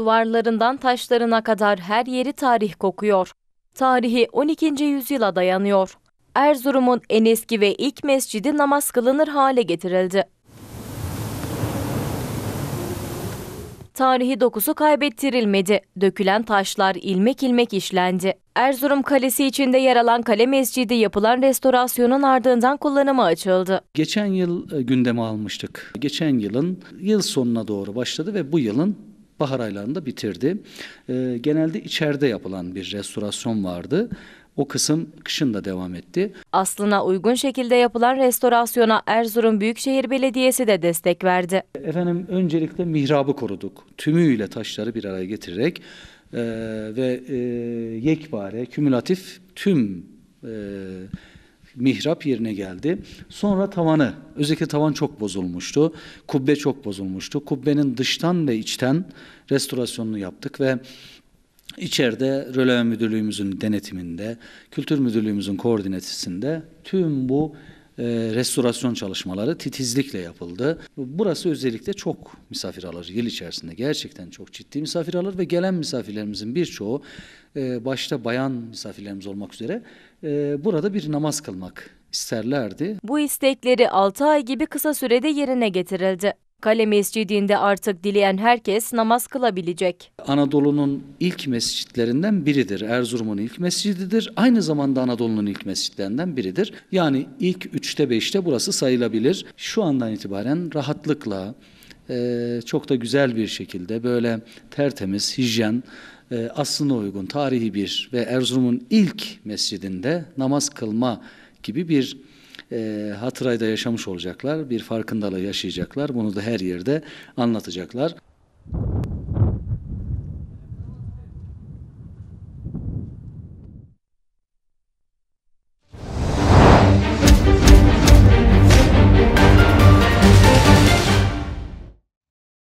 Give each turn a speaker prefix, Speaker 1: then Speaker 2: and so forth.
Speaker 1: Duvarlarından taşlarına kadar her yeri tarih kokuyor. Tarihi 12. yüzyıla dayanıyor. Erzurum'un en eski ve ilk mescidi namaz kılınır hale getirildi. Tarihi dokusu kaybettirilmedi. Dökülen taşlar ilmek ilmek işlendi. Erzurum Kalesi içinde yer alan Kale Mescidi yapılan restorasyonun ardından kullanıma açıldı.
Speaker 2: Geçen yıl e, gündeme almıştık. Geçen yılın yıl sonuna doğru başladı ve bu yılın bahar aylarında bitirdi. E, genelde içeride yapılan bir restorasyon vardı. O kısım kışın da devam etti.
Speaker 1: Aslına uygun şekilde yapılan restorasyona Erzurum Büyükşehir Belediyesi de destek verdi.
Speaker 2: Efendim öncelikle mihrabı koruduk. Tümüyle taşları bir araya getirerek e, ve e, yekpare, kümülatif tüm e, mihrap yerine geldi. Sonra tavanı, özellikle tavan çok bozulmuştu. Kubbe çok bozulmuştu. Kubbenin dıştan ve içten restorasyonunu yaptık ve içeride Röleve Müdürlüğümüzün denetiminde, Kültür Müdürlüğümüzün koordinatesinde tüm bu e, restorasyon çalışmaları titizlikle yapıldı. Burası özellikle çok misafir alır yıl içerisinde. Gerçekten çok ciddi misafir alır ve gelen misafirlerimizin birçoğu e, başta bayan misafirlerimiz olmak üzere e, burada bir namaz kılmak isterlerdi.
Speaker 1: Bu istekleri 6 ay gibi kısa sürede yerine getirildi. Kale Mescidi'nde artık dileyen herkes namaz kılabilecek.
Speaker 2: Anadolu'nun ilk mescitlerinden biridir. Erzurum'un ilk mescididir. Aynı zamanda Anadolu'nun ilk mescitlerinden biridir. Yani ilk üçte beşte burası sayılabilir. Şu andan itibaren rahatlıkla, e, çok da güzel bir şekilde böyle tertemiz, hijyen, e, aslına uygun, tarihi bir ve Erzurum'un ilk mescidinde namaz kılma gibi bir e, hatırayda yaşamış olacaklar. Bir farkındalığı yaşayacaklar. Bunu da her yerde anlatacaklar.